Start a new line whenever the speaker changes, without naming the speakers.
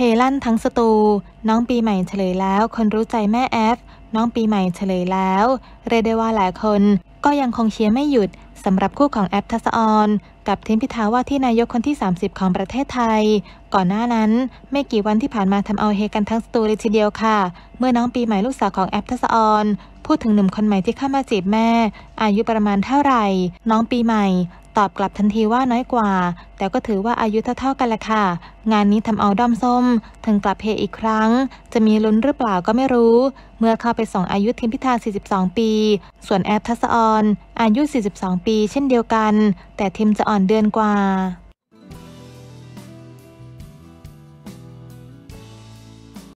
เฮลั่นทั้งสตู น้องปีใหม่เฉลยแล้ว คนรู้ใจแม่แอฟน้องปีใหม่เฉลยแล้ว เรเดว่าหลายคนก็ยังคงเชียร์ไม่หยุดสำหรับคู่ของแอฟทัศออน กับทิมพิธาว่าที่นายกคนที่ 30 ของประเทศไทย ก่อนหน้านั้นไม่กี่วันที่ผ่านมาทำเอาเฮกันทั้งสตูเลยทีเดียวค่ะเมื่อน้องปีใหม่ลูกสาวของแอฟทัศออนพูดถึงหนุ่มคนใหม่ที่เข้ามาจีบแม่ อายุประมาณเท่าไหร่ น้องปีใหม่ตอบกลับทันทีว่าน้อยกว่า แต่ก็ถือว่าอายุเท่าๆกันละค่ะ งานนี้ทำเอาด้อมส้ม ถึงกลับเฮอีกครั้ง จะมีลุ้นหรือเปล่าก็ไม่รู้ เมื่อเข้าไปส่องอายุทิมพิธา 42 ปี ส่วนแอปทัศออน อายุ 42 ปีเช่นเดียวกัน แต่ทิมจะอ่อนเดือนกว่า